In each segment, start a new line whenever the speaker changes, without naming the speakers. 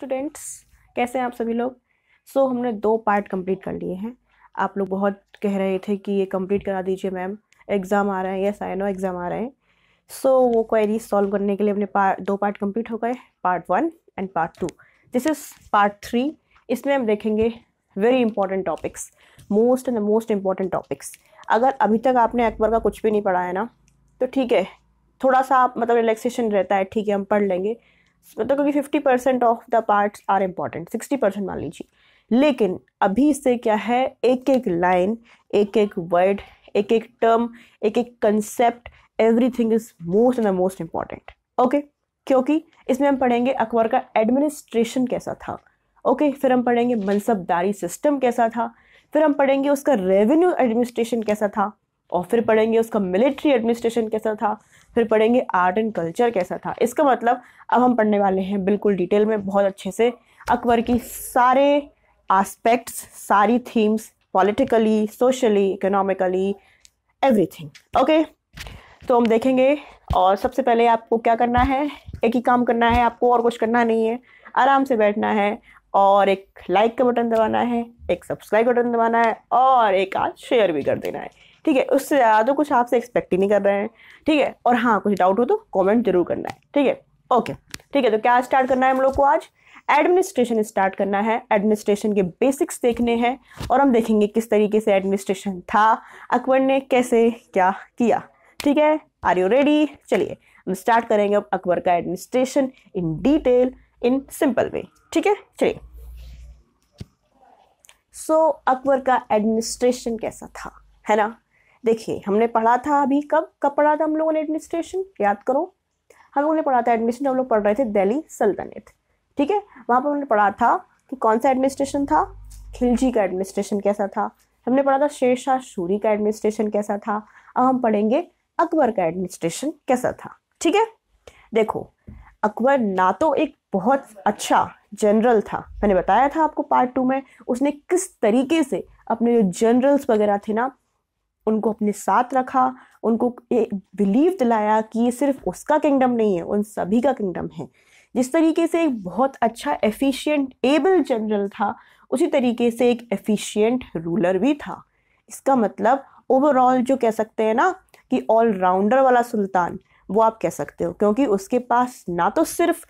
Students कैसे हैं आप सभी लोग सो so, हमने दो पार्ट कंप्लीट कर लिए हैं आप लोग बहुत कह रहे थे कि ये कंप्लीट करा दीजिए मैम एग्ज़ाम आ रहे हैं यस आई नो एग्ज़ाम आ रहे हैं सो so, वो क्वेरी सॉल्व करने के लिए हमने पार्ट दो पार्ट कंप्लीट हो गए part one and part two this is part three इसमें हम देखेंगे very important topics most and most important topics अगर अभी तक आपने अकबर का कुछ भी नहीं पढ़ा है ना तो ठीक है थोड़ा सा आप मतलब रिलैक्सेशन रहता है ठीक है हम पढ़ लेंगे मतलब क्योंकि fifty percent of the part are important sixty percent मान लीजिए लेकिन अभी इससे क्या है एक एक लाइन एक एक वर्ड एक एक टर्म एक एक कंसेप्ट एवरी थिंग is most and the most important okay क्योंकि इसमें हम पढ़ेंगे अकबर का एडमिनिस्ट्रेशन कैसा था ओके okay, फिर हम पढ़ेंगे मनसबदारी सिस्टम कैसा था फिर हम पढ़ेंगे उसका रेवेन्यू एडमिनिस्ट्रेशन कैसा था और फिर पढ़ेंगे उसका मिलिट्री एडमिनिस्ट्रेशन कैसा था फिर पढ़ेंगे आर्ट एंड कल्चर कैसा था इसका मतलब अब हम पढ़ने वाले हैं बिल्कुल डिटेल में बहुत अच्छे से अकबर की सारे आस्पेक्ट्स सारी themes politically socially economically everything okay तो हम देखेंगे और सबसे पहले आपको क्या करना है एक ही काम करना है आपको और कुछ करना नहीं है आराम से बैठना है और एक लाइक का बटन दबाना है एक सब्सक्राइब बटन दबाना है और एक आज शेयर भी कर देना है ठीक है उससे ज़्यादा तो कुछ आपसे एक्सपेक्ट ही नहीं कर रहे हैं ठीक है और हाँ कुछ डाउट हो तो कॉमेंट जरूर करना है ठीक है ओके ठीक है तो क्या स्टार्ट करना है हम लोग को आज एडमिनिस्ट्रेशन स्टार्ट करना है एडमिनिस्ट्रेशन के बेसिक्स देखने हैं और हम देखेंगे किस तरीके से एडमिनिस्ट्रेशन था अकबर ने कैसे क्या किया ठीक है आर यू रेडी चलिए हम स्टार्ट करेंगे अब अकबर का administration in detail in simple way ठीक है चलिए सो so, अकबर का एडमिनिस्ट्रेशन कैसा था है ना देखिए हमने पढ़ा था अभी कब कब पढ़ा था हम लोगों ने एडमिनिस्ट्रेशन याद करो हम लोगों ने पढ़ा था एडमिनिस्ट्रेशन हम लोग पढ़ रहे थे दिल्ली सल्तनत ठीक है वहाँ पर हमने पढ़ा था कि कौन सा एडमिनिस्ट्रेशन था खिलजी का एडमिनिस्ट्रेशन कैसा था हमने पढ़ा था शेर शाह सूरी का एडमिनिस्ट्रेशन कैसा था अब हम पढ़ेंगे अकबर का एडमिनिस्ट्रेशन कैसा था ठीक है देखो अकबर ना तो एक बहुत अच्छा जनरल था मैंने बताया था आपको पार्ट टू में उसने किस तरीके से अपने जो जनरल्स वगैरह थे ना उनको अपने साथ रखा उनको बिलीव दिलाया कि ये सिर्फ उसका किंगडम नहीं है उन सभी का किंगडम है जिस तरीके से एक बहुत अच्छा एफिशिएंट एबल जनरल था उसी तरीके से एक एफिशिएंट रूलर भी था इसका मतलब ओवरऑल जो कह सकते हैं ना कि ऑलराउंडर वाला सुल्तान वो आप कह सकते हो क्योंकि उसके पास ना तो सिर्फ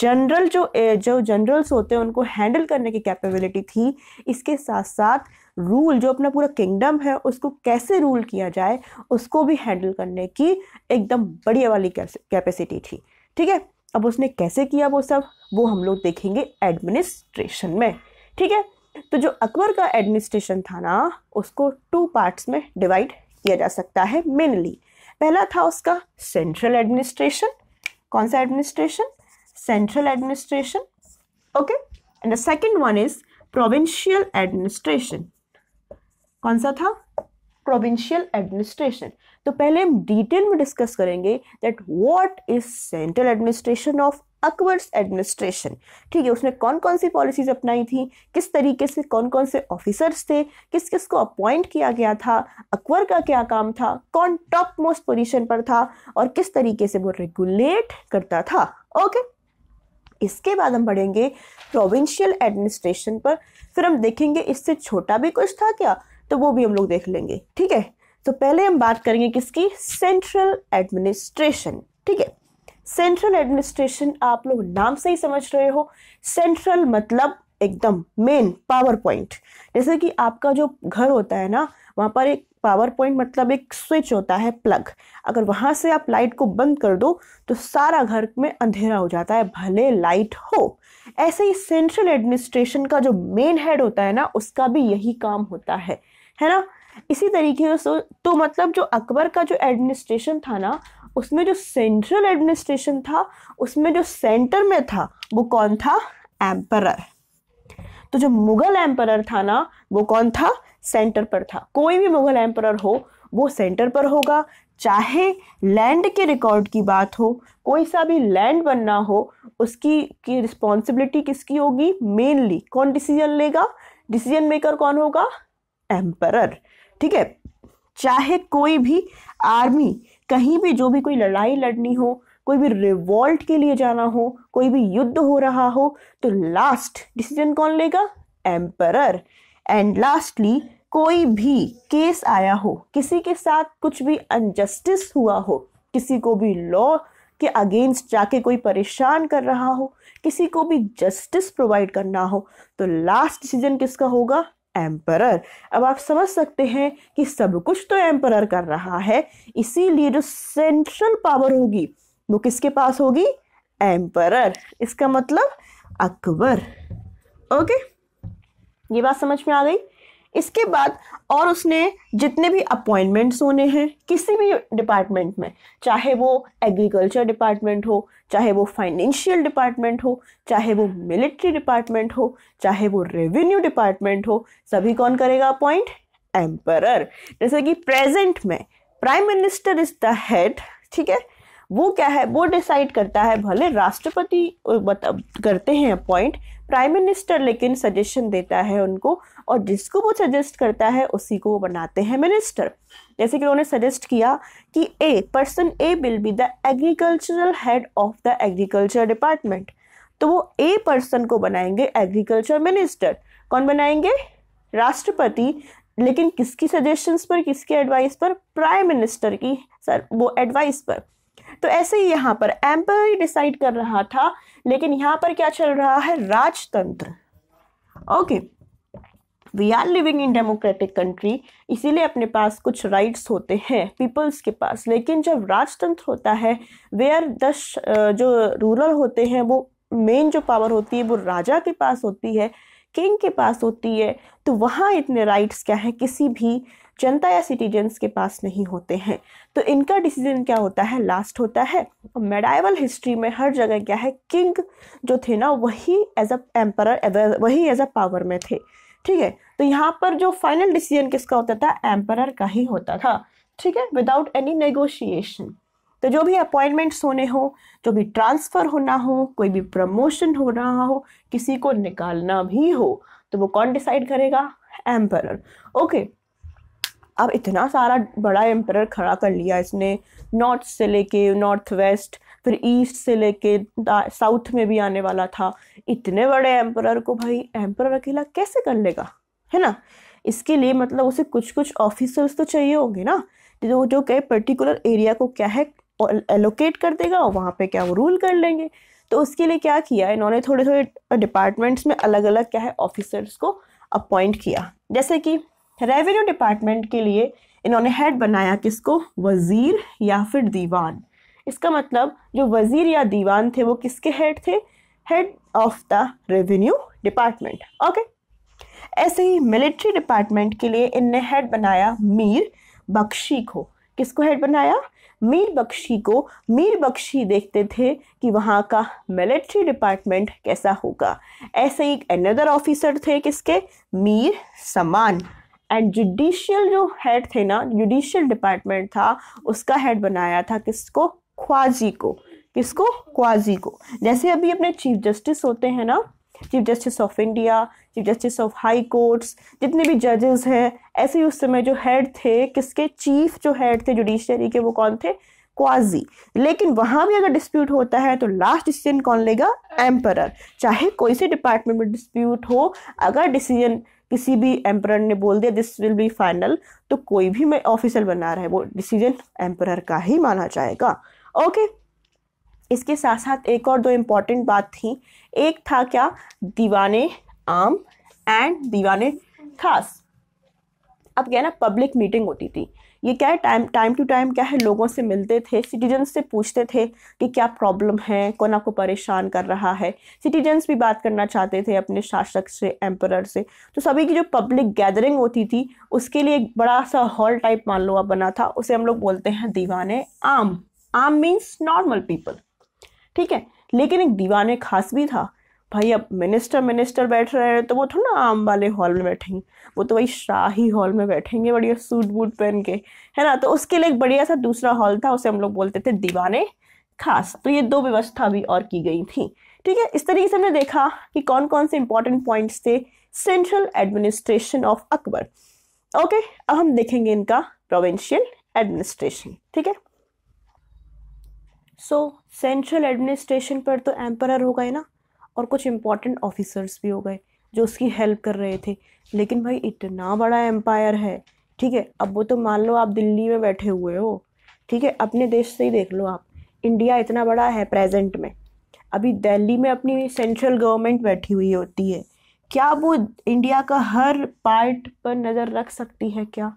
जनरल जो जो जनरल्स होते हैं उनको हैंडल करने की कैपेबिलिटी थी इसके साथ साथ रूल जो अपना पूरा किंगडम है उसको कैसे रूल किया जाए उसको भी हैंडल करने की एकदम बढ़िया वाली कैपेसिटी थी ठीक है अब उसने कैसे किया वो सब वो हम लोग देखेंगे एडमिनिस्ट्रेशन में ठीक है तो जो अकबर का एडमिनिस्ट्रेशन था ना उसको टू पार्ट्स में डिवाइड किया जा सकता है मेनली पहला था उसका सेंट्रल एडमिनिस्ट्रेशन कौन सा administration central administration okay and the second one is provincial administration कौन सा था प्रोविंशियल एडमिनिस्ट्रेशन तो पहले हम डिटेल में डिस्कस करेंगे that what is central administration of Akbar's administration ठीक है उसने कौन कौन सी पॉलिसीज अपनाई थी किस तरीके से कौन कौन से ऑफिसर्स थे किस किस को अपॉइंट किया गया था अकबर का क्या काम था कौन टॉप मोस्ट पोजिशन पर था और किस तरीके से वो रेगुलेट करता था ओके okay? इसके बाद हम पढ़ेंगे प्रोविंशियल एडमिनिस्ट्रेशन पर फिर हम देखेंगे इससे छोटा भी कुछ था क्या तो वो भी हम लोग देख लेंगे ठीक है तो पहले हम बात करेंगे किसकी सेंट्रल एडमिनिस्ट्रेशन ठीक है सेंट्रल एडमिनिस्ट्रेशन आप लोग नाम से ही समझ रहे हो सेंट्रल मतलब एकदम मेन पावर पॉइंट जैसे कि आपका जो घर होता है ना वहां पर एक पावर पॉइंट मतलब एक स्विच होता है प्लग अगर वहां से आप लाइट को बंद कर दो तो सारा घर में अंधेरा हो जाता है भले लाइट हो ऐसे ही सेंट्रल एडमिनिस्ट्रेशन का जो मेन हेड होता है ना उसका भी यही काम होता है है ना इसी तरीके से तो मतलब जो अकबर का जो एडमिनिस्ट्रेशन था ना उसमें जो सेंट्रल एडमिनिस्ट्रेशन था उसमें जो सेंटर में था वो कौन था एम्परर तो जो मुगल एम्परर था ना वो कौन था सेंटर पर था कोई भी मुगल एम्परर हो वो सेंटर पर होगा चाहे लैंड के रिकॉर्ड की बात हो कोई सा भी लैंड बनना हो उसकी की रिस्पॉन्सिबिलिटी किसकी होगी मेनली कौन डिसीजन लेगा डिसीजन मेकर कौन होगा एम्परर ठीक है चाहे कोई भी आर्मी कहीं भी जो भी कोई लड़ाई लड़नी हो कोई भी रिवॉल्ट के लिए जाना हो कोई भी युद्ध हो रहा हो तो लास्ट डिसीजन कौन लेगा एम्परर एंड लास्टली कोई भी केस आया हो किसी के साथ कुछ भी अनजस्टिस हुआ हो किसी को भी लॉ के अगेंस्ट जाके कोई परेशान कर रहा हो किसी को भी जस्टिस प्रोवाइड करना हो तो लास्ट डिसीजन किसका होगा एम्परर अब आप समझ सकते हैं कि सब कुछ तो एम्परर कर रहा है इसीलिए जो सेंट्रल पावर होगी वो किसके पास होगी एम्परर इसका मतलब अकबर ओके ये बात समझ में आ गई इसके बाद और उसने जितने भी अपॉइंटमेंट्स होने हैं किसी भी डिपार्टमेंट में चाहे वो एग्रीकल्चर डिपार्टमेंट हो चाहे वो फाइनेंशियल डिपार्टमेंट हो चाहे वो मिलिट्री डिपार्टमेंट हो चाहे वो रेवेन्यू डिपार्टमेंट हो सभी कौन करेगा अपॉइंट एम्परर जैसे कि प्रेजेंट में prime minister is the head ठीक है वो क्या है वो डिसाइड करता है भले राष्ट्रपति करते हैं अपॉइंट प्राइम मिनिस्टर लेकिन सजेशन देता है उनको और जिसको वो सजेस्ट करता है उसी को वो बनाते हैं मिनिस्टर जैसे कि उन्होंने सजेस्ट किया कि a person A will be the agricultural head of the agriculture department तो वो ए पर्सन को बनाएंगे एग्रीकल्चर मिनिस्टर कौन बनाएंगे राष्ट्रपति लेकिन किसकी सजेशंस पर किसके एडवाइस पर प्राइम मिनिस्टर की सर वो एडवाइस पर तो ऐसे ही यहाँ पर एम्पर डिसाइड कर रहा था लेकिन यहाँ पर क्या चल रहा है राजतंत्र okay we are living in democratic country इसीलिए अपने पास कुछ राइट्स होते हैं पीपल्स के पास लेकिन जब राजतंत्र होता है वेयर दश जो रूरल होते हैं वो मेन जो पावर होती है वो राजा के पास होती है किंग के पास होती है तो वहाँ इतने राइट्स क्या है किसी भी जनता या सिटीजन्स के पास नहीं होते हैं तो इनका डिसीजन क्या होता है लास्ट होता है मेडाइवल हिस्ट्री में हर जगह क्या है किंग जो थे ना वही एज अ एम्पर वही एज अ पावर में थे ठीक है तो यहाँ पर जो फाइनल डिसीजन किसका होता था एम्पर का ही होता था ठीक है विदाउट एनी नेगोशिएशन तो जो भी अपॉइंटमेंट्स होने हो जो भी ट्रांसफ़र होना हो कोई भी प्रमोशन हो रहा हो किसी को निकालना भी हो तो वो कौन डिसाइड करेगा एम्पर ओके अब इतना सारा बड़ा एम्पर खड़ा कर लिया इसने नॉर्थ से लेके नॉर्थ वेस्ट फिर ईस्ट से लेके साउथ में भी आने वाला था इतने बड़े एम्पर को भाई एम्पर अकेला कैसे कर लेगा है ना इसके लिए मतलब उसे कुछ कुछ ऑफिसर्स तो चाहिए होंगे ना जो जो कई पर्टिकुलर एरिया को क्या है एलोकेट कर देगा और वहाँ पे क्या वो रूल कर लेंगे तो उसके लिए क्या किया इन्होंने थोड़े थोड़े डिपार्टमेंट्स में अलग अलग क्या है ऑफिसर्स को अपॉइंट किया जैसे कि रेवेन्यू डिपार्टमेंट के लिए इन्होंने हेड बनाया किसको वज़ीर या फिर दीवान इसका मतलब जो वज़ीर या दीवान थे वो किसके हेड थे head of the revenue department okay ऐसे ही मिलिट्री डिपार्टमेंट के लिए इनने हेड बनाया मीर बख्शी को किसको हेड बनाया मीर बख्शी को मीर बख्शी देखते थे कि वहाँ का मिलिट्री डिपार्टमेंट कैसा होगा ऐसे ही एक अनदर ऑफिसर थे किसके मीर समान एंड जुडिशियल जो हेड थे ना जुडिशियल डिपार्टमेंट था उसका हेड बनाया था किसको ख्वाजी को किसको क्वाजी को जैसे अभी अपने चीफ जस्टिस होते हैं ना chief justice of India chief justice of high courts जितने भी जजेस हैं ऐसे ही उस समय जो हेड थे किसके चीफ जो हेड थे जुडिशरी के वो कौन थे क्वाजी लेकिन वहाँ भी अगर डिस्प्यूट होता है तो लास्ट डिसीजन कौन लेगा एम्पर चाहे कोई से डिपार्टमेंट में डिस्प्यूट हो अगर डिसीजन किसी भी एम्पर ने बोल दिया दिस विल बी फाइनल तो कोई भी मैं ऑफिसर बना रहा है वो डिसीजन एम्पर का ही माना जाएगा ओके इसके साथ साथ एक और दो इम्पॉर्टेंट बात थी एक था क्या दीवाने आम एंड दीवाने खास अब क्या है ना पब्लिक मीटिंग होती थी ये क्या है टाइम टाइम टू टाइम क्या है लोगों से मिलते थे सिटीजन्स से पूछते थे कि क्या प्रॉब्लम है कौन आपको परेशान कर रहा है सिटीजन्स भी बात करना चाहते थे अपने शासक से एम्पर से तो सभी की जो पब्लिक गैदरिंग होती थी उसके लिए एक बड़ा सा हॉल टाइप मान लो बना था उसे हम लोग बोलते हैं दीवाने आम आम मीन्स नॉर्मल पीपल ठीक है लेकिन एक दीवाने खास भी था भाई अब मिनिस्टर मिनिस्टर बैठ रहे हैं तो वो थोड़ा आम वाले हॉल में बैठेंगे वो तो वही शाही हॉल में बैठेंगे बढ़िया सूट बूट पहन के है ना तो उसके लिए एक बढ़िया सा दूसरा हॉल था उसे हम लोग बोलते थे दीवाने खास तो ये दो व्यवस्था भी और की गई थी ठीक है इस तरीके से हमने देखा कि कौन कौन से इंपॉर्टेंट पॉइंट्स थे central administration of Akbar okay अब हम देखेंगे इनका प्रोविंशियल एडमिनिस्ट्रेशन ठीक है सो सेंट्रल एडमिनिस्ट्रेशन पर तो एम्पर होगा ना और कुछ इम्पॉर्टेंट ऑफिसर्स भी हो गए जो उसकी हेल्प कर रहे थे लेकिन भाई इतना बड़ा एम्पायर है ठीक है अब वो तो मान लो आप दिल्ली में बैठे हुए हो ठीक है अपने देश से ही देख लो आप इंडिया इतना बड़ा है प्रेजेंट में अभी दिल्ली में अपनी सेंट्रल गवर्नमेंट बैठी हुई होती है क्या वो इंडिया का हर पार्ट पर नज़र रख सकती है क्या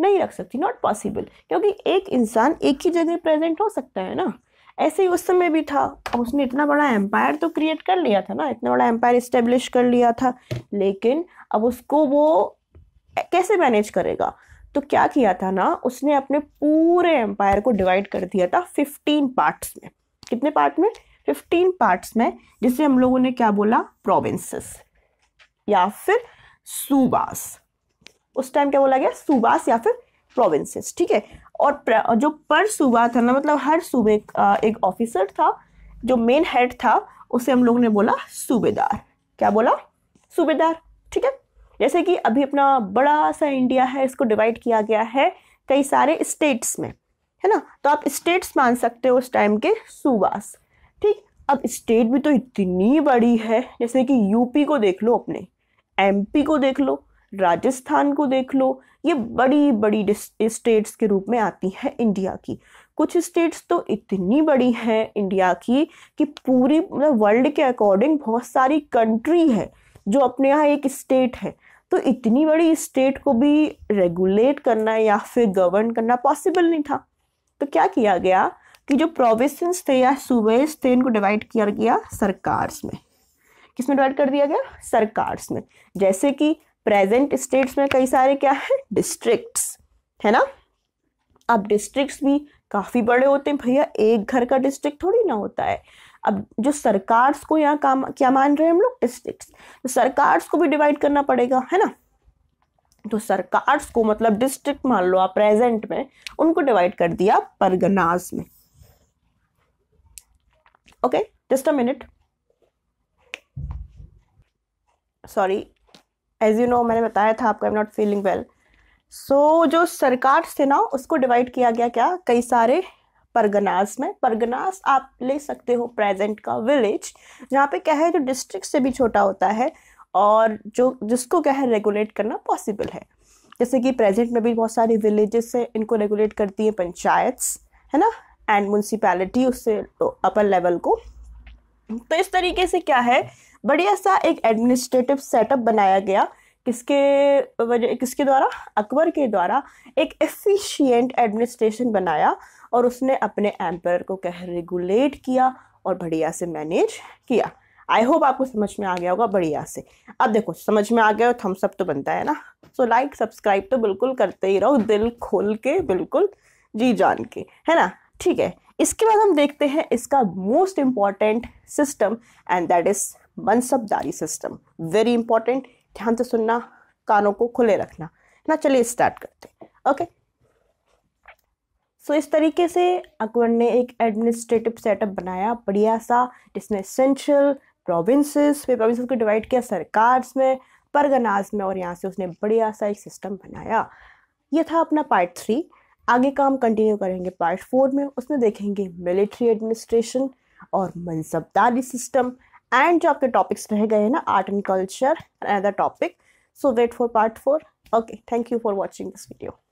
नहीं रख सकती नॉट पॉसिबल क्योंकि एक इंसान एक ही जगह प्रेजेंट हो सकता है ना ऐसे ही उस समय भी था अब उसने इतना बड़ा एम्पायर तो क्रिएट कर लिया था ना इतना बड़ा एम्पायर इस्टेब्लिश कर लिया था लेकिन अब उसको वो कैसे मैनेज करेगा तो क्या किया था ना उसने अपने पूरे एम्पायर को डिवाइड कर दिया था फिफ्टीन पार्ट्स में कितने पार्ट में फिफ्टीन पार्ट्स में जिसे हम लोगों ने क्या बोला प्रोविंसेस या फिर सूबास उस टाइम क्या बोला गया सूबास या फिर प्रोविंसेस ठीक है और जो पर सूबा था ना मतलब हर सूबे का एक ऑफिसर था जो मेन हेड था उसे हम लोग ने बोला सूबेदार क्या बोला सूबेदार ठीक है जैसे कि अभी अपना बड़ा सा इंडिया है इसको डिवाइड किया गया है कई सारे स्टेट्स में है ना तो आप स्टेट्स मान सकते हो उस टाइम के सूबास ठीक अब स्टेट भी तो इतनी बड़ी है जैसे कि यूपी को देख लो अपने एमपी को देख लो राजस्थान को देख लो ये बड़ी बड़ी स्टेट्स के रूप में आती है इंडिया की कुछ स्टेट्स तो इतनी बड़ी हैं इंडिया की कि पूरी मतलब वर्ल्ड के अकॉर्डिंग बहुत सारी कंट्री है जो अपने यहाँ एक स्टेट है तो इतनी बड़ी स्टेट को भी रेगुलेट करना या फिर गवर्न करना पॉसिबल नहीं था तो क्या किया गया कि जो प्रोविंसेस थे या सूबेज थे इनको डिवाइड किया गया सरकार्स में किस में डिवाइड कर दिया गया सरकार्स में जैसे कि प्रेजेंट स्टेट्स में कई सारे क्या है डिस्ट्रिक्ट्स है ना अब डिस्ट्रिक्ट्स भी काफ़ी बड़े होते हैं भैया एक घर का डिस्ट्रिक्ट थोड़ी ना होता है अब जो सरकार्स को यहाँ काम क्या मान रहे हैं हम लोग डिस्ट्रिक्ट तो सरकार्स को भी डिवाइड करना पड़ेगा है ना तो सरकार्स को मतलब डिस्ट्रिक्ट मान लो आप प्रेजेंट में उनको डिवाइड कर दिया परगनाज में okay just a minute sorry as you know मैंने बताया था आपको I am not feeling well so जो सरकार से ना उसको डिवाइड किया गया क्या कई सारे परगनास में परगनास आप ले सकते हो प्रेजेंट का विलेज जहाँ पे क्या है जो डिस्ट्रिक्ट से भी छोटा होता है और जो जिसको क्या है रेगुलेट करना पॉसिबल है जैसे कि प्रेजेंट में भी बहुत सारे विलेजेस हैं इनको रेगुलेट करती हैं पंचायत्स है ना एंड म्यूनसिपैलिटी उससे अपर लेवल को तो इस तरीके से क्या है बढ़िया सा एक एडमिनिस्ट्रेटिव सेटअप बनाया गया किसके वजह किसके द्वारा अकबर के द्वारा एक एफिशिएंट एडमिनिस्ट्रेशन बनाया और उसने अपने एम्पायर को कह रेगुलेट किया और बढ़िया से मैनेज किया आई होप आपको समझ में आ गया होगा बढ़िया से अब देखो समझ में आ गया हो हम सब तो बनता है ना सो लाइक सब्सक्राइब तो बिल्कुल करते ही रहो दिल खोल के बिल्कुल जी जान के है ना ठीक है इसके बाद हम देखते हैं इसका most important system and that is mansabdari system very important ध्यान से सुनना कानों को खुले रखना ना चलिए स्टार्ट करते हैं ओके सो so, इस तरीके से अकबर ने एक एडमिनिस्ट्रेटिव सेटअप बनाया बढ़िया सा जिसने सेंट्रल प्रोविंसेस फिर प्रोविंसेस को डिवाइड किया सरकार में परगनाज में और यहाँ से उसने बढ़िया सा एक सिस्टम बनाया ये था अपना पार्ट थ्री आगे काम कंटिन्यू करेंगे पार्ट फोर में उसमें देखेंगे मिलिट्री एडमिनिस्ट्रेशन और मनसबदारी सिस्टम एंड जो आपके टॉपिक्स रह गए हैं ना art and culture other topic so wait for part four okay thank you for watching this video